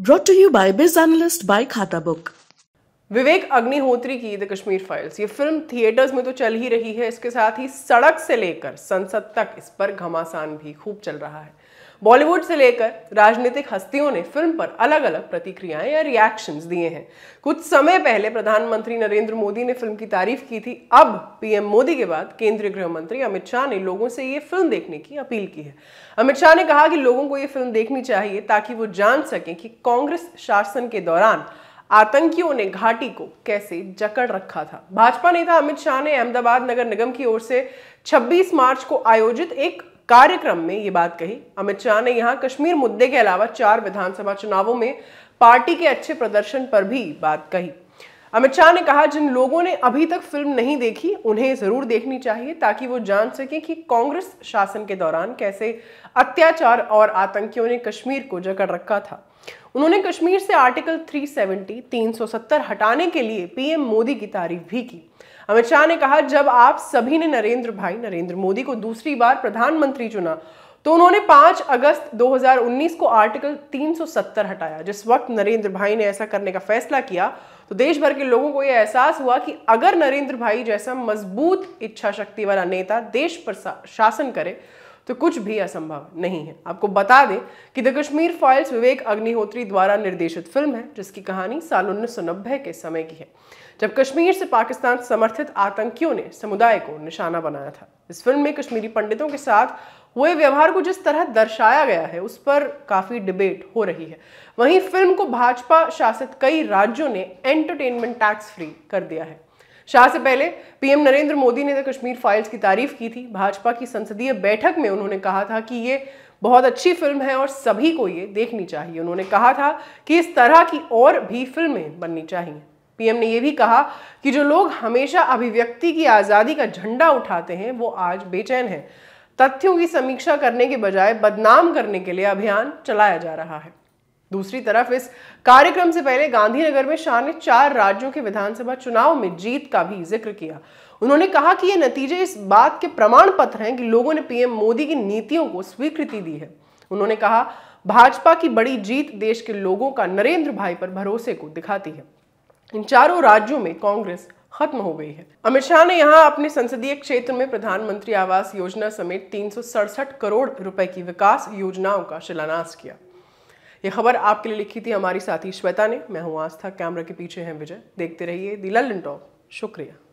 Brought to you by Biz Analyst by Khatabook. Vivek Agnihotri की the Kashmir files ये film theatres में तो चल ही रही है इसके साथ ही सड़क से लेकर संसद तक इस पर घमासान भी खूब चल रहा है बॉलीवुड से लेकर राजनीतिक हस्तियों ने फिल्म पर अलग अलग प्रतिक्रियाएं या रिएक्शंस दिए हैं कुछ समय पहले प्रधानमंत्री नरेंद्र मोदी ने फिल्म की तारीफ की थी अब पीएम मोदी के बाद केंद्रीय गृह मंत्री अमित शाह ने लोगों से ये फिल्म देखने की अपील की है अमित शाह ने कहा कि लोगों को ये फिल्म देखनी चाहिए ताकि वो जान सकें कि कांग्रेस शासन के दौरान आतंकियों ने घाटी को कैसे जकड़ रखा था भाजपा नेता अमित शाह ने अहमदाबाद नगर निगम की ओर से 26 मार्च को आयोजित एक कार्यक्रम में ये बात कही अमित शाह ने यहाँ कश्मीर मुद्दे के अलावा चार विधानसभा चुनावों में पार्टी के अच्छे प्रदर्शन पर भी बात कही अमित शाह ने कहा जिन लोगों ने अभी तक फिल्म नहीं देखी उन्हें जरूर देखनी चाहिए ताकि वो जान सकें कि कांग्रेस शासन के दौरान कैसे अत्याचार और आतंकियों ने कश्मीर को जकड़ रखा था उन्होंने कश्मीर से आर्टिकल 370 370 हटाने के लिए पीएम मोदी की तारीफ भी की अमित शाह ने कहा जब आप सभी ने नरेंद्र भाई नरेंद्र मोदी को दूसरी बार प्रधानमंत्री चुना तो उन्होंने 5 अगस्त 2019 को आर्टिकल 370 हटाया जिस वक्त नरेंद्र भाई ने ऐसा करने का फैसला किया तो देश भर के लोगों को यह एहसास हुआ कि अगर नरेंद्र भाई जैसा मजबूत इच्छा शक्ति वाला नेता देश पर शासन करे तो कुछ भी असंभव नहीं है आपको बता दें कि द कश्मीर फाइल्स विवेक अग्निहोत्री द्वारा निर्देशित फिल्म है जिसकी कहानी साल उन्नीस के समय की है जब कश्मीर से पाकिस्तान समर्थित आतंकियों ने समुदाय को निशाना बनाया था इस फिल्म में कश्मीरी पंडितों के साथ हुए व्यवहार को जिस तरह दर्शाया गया है उस पर काफ़ी डिबेट हो रही है वहीं फिल्म को भाजपा शासित कई राज्यों ने एंटरटेनमेंट टैक्स फ्री कर दिया है शाह से पहले पीएम नरेंद्र मोदी ने द तो कश्मीर फाइल्स की तारीफ की थी भाजपा की संसदीय बैठक में उन्होंने कहा था कि ये बहुत अच्छी फिल्म है और सभी को ये देखनी चाहिए उन्होंने कहा था कि इस तरह की और भी फिल्में बननी चाहिए पीएम ने यह भी कहा कि जो लोग हमेशा अभिव्यक्ति की आज़ादी का झंडा उठाते हैं वो आज बेचैन है तथ्यों की समीक्षा करने के बजाय बदनाम करने के लिए अभियान चलाया जा रहा है दूसरी तरफ इस कार्यक्रम से पहले गांधीनगर में शाह ने चार राज्यों के विधानसभा चुनाव में जीत का भी जिक्र किया उन्होंने कहा कि ये नतीजे इस बात के प्रमाण पत्र हैं कि लोगों ने पीएम मोदी की नीतियों को स्वीकृति दी है उन्होंने कहा भाजपा की बड़ी जीत देश के लोगों का नरेंद्र भाई पर भरोसे को दिखाती है इन चारों राज्यों में कांग्रेस खत्म हो गई है अमित शाह ने यहाँ अपने संसदीय क्षेत्र में प्रधानमंत्री आवास योजना समेत तीन करोड़ रुपए की विकास योजनाओं का शिलान्यास किया ये खबर आपके लिए लिखी थी हमारी साथी श्वेता ने मैं हूँ आस्था कैमरा के पीछे हैं विजय देखते रहिए दिला लिंटॉप शुक्रिया